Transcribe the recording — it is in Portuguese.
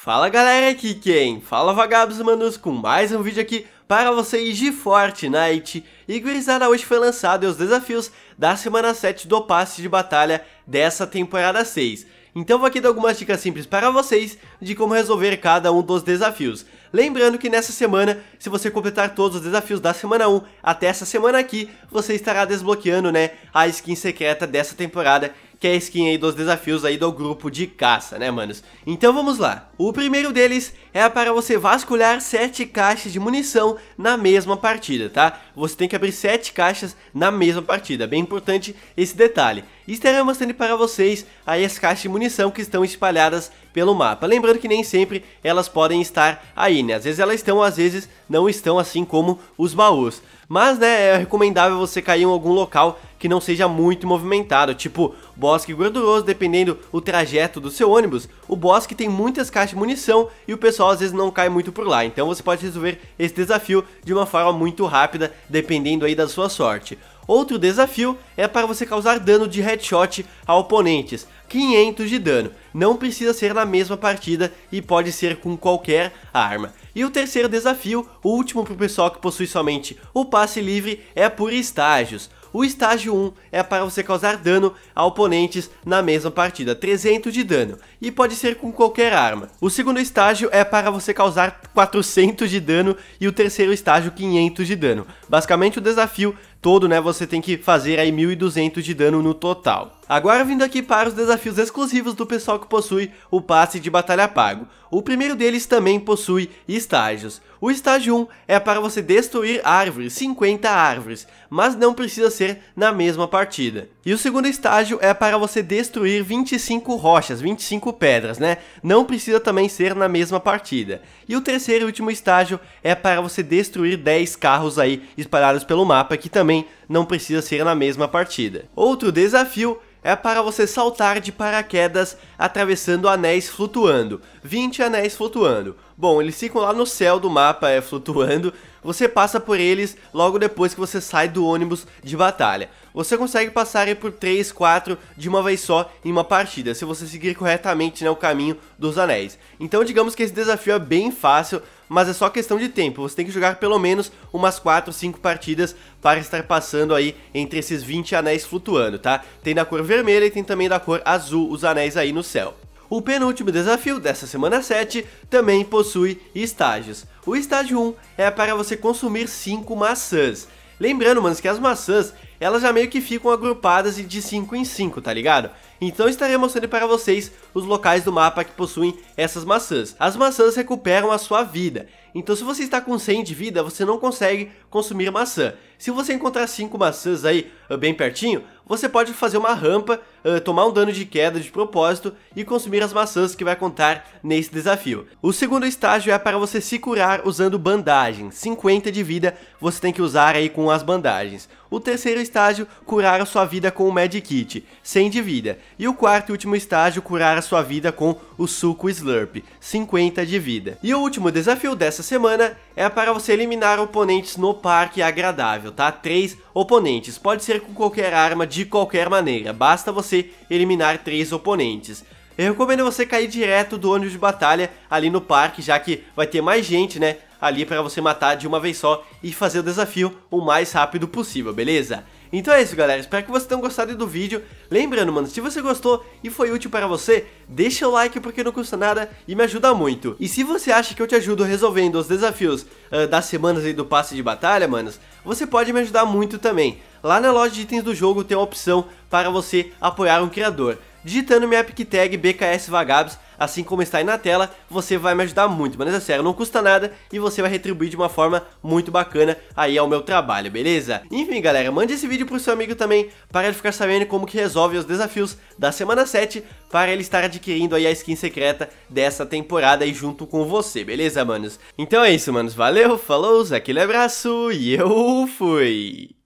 Fala galera, aqui quem? Fala vagabos manos com mais um vídeo aqui para vocês de Fortnite E gurizada, hoje foi lançado os desafios da semana 7 do passe de batalha dessa temporada 6 Então vou aqui dar algumas dicas simples para vocês de como resolver cada um dos desafios Lembrando que nessa semana, se você completar todos os desafios da semana 1 até essa semana aqui Você estará desbloqueando né, a skin secreta dessa temporada que é a skin aí dos desafios aí do grupo de caça, né, manos? Então vamos lá. O primeiro deles é para você vasculhar 7 caixas de munição na mesma partida, tá? Você tem que abrir 7 caixas na mesma partida, bem importante esse detalhe. Estarei mostrando para vocês aí as caixas de munição que estão espalhadas pelo mapa. Lembrando que nem sempre elas podem estar aí, né? Às vezes elas estão, às vezes não estão, assim como os baús. Mas, né, é recomendável você cair em algum local que não seja muito movimentado, tipo bosque gorduroso, dependendo o trajeto do seu ônibus, o bosque tem muitas caixas de munição e o pessoal às vezes não cai muito por lá, então você pode resolver esse desafio de uma forma muito rápida, dependendo aí da sua sorte. Outro desafio é para você causar dano de headshot a oponentes, 500 de dano, não precisa ser na mesma partida e pode ser com qualquer arma. E o terceiro desafio, o último para o pessoal que possui somente o passe livre, é por estágios. O estágio 1 é para você causar dano a oponentes na mesma partida, 300 de dano, e pode ser com qualquer arma. O segundo estágio é para você causar 400 de dano e o terceiro estágio 500 de dano. Basicamente o desafio todo, né, você tem que fazer aí 1200 de dano no total. Agora vindo aqui para os desafios exclusivos do pessoal que possui o passe de batalha pago. O primeiro deles também possui estágios. O estágio 1 é para você destruir árvores, 50 árvores, mas não precisa ser na mesma partida. E o segundo estágio é para você destruir 25 rochas, 25 pedras, né? Não precisa também ser na mesma partida. E o terceiro e último estágio é para você destruir 10 carros aí espalhados pelo mapa, que também também não precisa ser na mesma partida. Outro desafio é para você saltar de paraquedas atravessando anéis flutuando. 20 anéis flutuando. Bom, eles ficam lá no céu do mapa é, flutuando, você passa por eles logo depois que você sai do ônibus de batalha. Você consegue passar por 3, 4 de uma vez só em uma partida, se você seguir corretamente né, o caminho dos anéis. Então digamos que esse desafio é bem fácil, mas é só questão de tempo. Você tem que jogar pelo menos umas 4, 5 partidas para estar passando aí entre esses 20 anéis flutuando, tá? Tem da cor vermelha e tem também da cor azul os anéis aí no céu. O penúltimo desafio dessa semana 7 também possui estágios. O estágio 1 é para você consumir 5 maçãs. Lembrando, mano, que as maçãs elas já meio que ficam agrupadas de 5 em 5, tá ligado? Então estarei mostrando para vocês os locais do mapa que possuem essas maçãs. As maçãs recuperam a sua vida, então se você está com 100 de vida, você não consegue consumir maçã. Se você encontrar cinco maçãs aí uh, bem pertinho, você pode fazer uma rampa, uh, tomar um dano de queda de propósito e consumir as maçãs que vai contar nesse desafio. O segundo estágio é para você se curar usando bandagem, 50 de vida você tem que usar aí com as bandagens. O terceiro estágio, curar a sua vida com o Medkit, 100 de vida. E o quarto e último estágio, curar a sua vida com o Suco Slurp, 50 de vida. E o último desafio dessa semana é para você eliminar oponentes no parque agradável jogável, tá? Três oponentes. Pode ser com qualquer arma, de qualquer maneira. Basta você eliminar três oponentes. Eu recomendo você cair direto do ônibus de batalha ali no parque, já que vai ter mais gente, né? Ali para você matar de uma vez só e fazer o desafio o mais rápido possível, beleza? Então é isso, galera. Espero que vocês tenham gostado do vídeo. Lembrando, mano, se você gostou e foi útil para você, deixa o like porque não custa nada e me ajuda muito. E se você acha que eu te ajudo resolvendo os desafios uh, das semanas aí do passe de batalha, manos, você pode me ajudar muito também. Lá na loja de itens do jogo tem a opção para você apoiar um criador digitando minha epic tag BKS Vagabs, assim como está aí na tela, você vai me ajudar muito, mas é sério, não custa nada e você vai retribuir de uma forma muito bacana aí ao meu trabalho, beleza? Enfim galera, mande esse vídeo pro seu amigo também, para ele ficar sabendo como que resolve os desafios da semana 7, para ele estar adquirindo aí a skin secreta dessa temporada aí junto com você, beleza manos? Então é isso manos, valeu, falou, aquele abraço e eu fui!